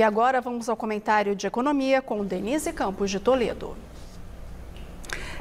E agora vamos ao comentário de economia com Denise Campos de Toledo.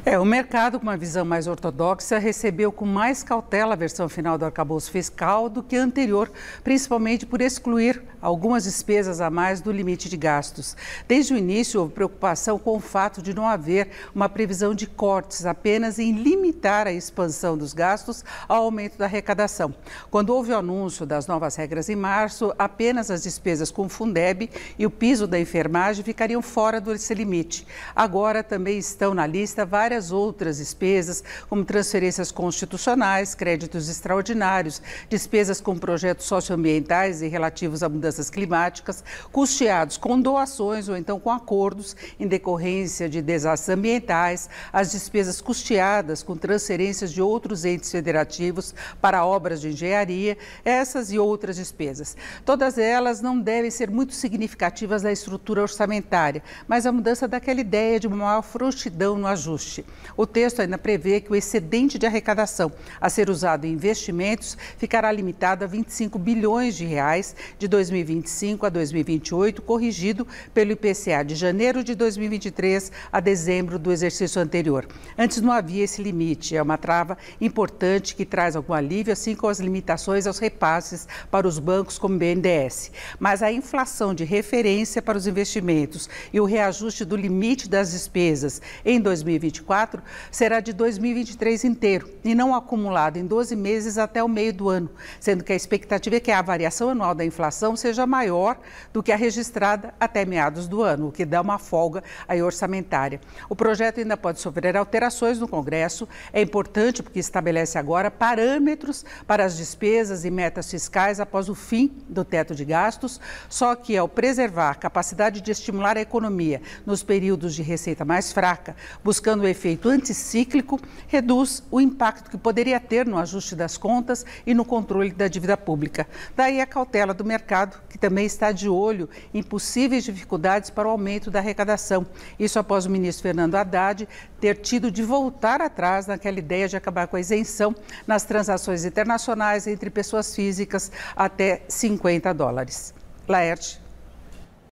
É, o mercado com uma visão mais ortodoxa recebeu com mais cautela a versão final do arcabouço fiscal do que a anterior, principalmente por excluir algumas despesas a mais do limite de gastos. Desde o início, houve preocupação com o fato de não haver uma previsão de cortes, apenas em limitar a expansão dos gastos ao aumento da arrecadação. Quando houve o anúncio das novas regras em março, apenas as despesas com o Fundeb e o piso da enfermagem ficariam fora desse limite. Agora também estão na lista várias outras despesas, como transferências constitucionais, créditos extraordinários, despesas com projetos socioambientais e relativos à mudança mudanças climáticas, custeados com doações ou então com acordos em decorrência de desastres ambientais, as despesas custeadas com transferências de outros entes federativos para obras de engenharia, essas e outras despesas. Todas elas não devem ser muito significativas na estrutura orçamentária, mas a mudança daquela ideia de uma maior frouxidão no ajuste. O texto ainda prevê que o excedente de arrecadação a ser usado em investimentos ficará limitado a 25 bilhões de reais de 2020 2025 a 2028, corrigido pelo IPCA de janeiro de 2023 a dezembro do exercício anterior. Antes não havia esse limite, é uma trava importante que traz algum alívio, assim como as limitações aos repasses para os bancos como BNDES. Mas a inflação de referência para os investimentos e o reajuste do limite das despesas em 2024 será de 2023 inteiro e não acumulado em 12 meses até o meio do ano, sendo que a expectativa é que a variação anual da inflação seja seja maior do que a registrada até meados do ano, o que dá uma folga aí orçamentária. O projeto ainda pode sofrer alterações no Congresso. É importante porque estabelece agora parâmetros para as despesas e metas fiscais após o fim do teto de gastos. Só que ao preservar a capacidade de estimular a economia nos períodos de receita mais fraca, buscando o efeito anticíclico, reduz o impacto que poderia ter no ajuste das contas e no controle da dívida pública. Daí a cautela do mercado que também está de olho em possíveis dificuldades para o aumento da arrecadação. Isso após o ministro Fernando Haddad ter tido de voltar atrás naquela ideia de acabar com a isenção nas transações internacionais entre pessoas físicas até 50 dólares. Laerte.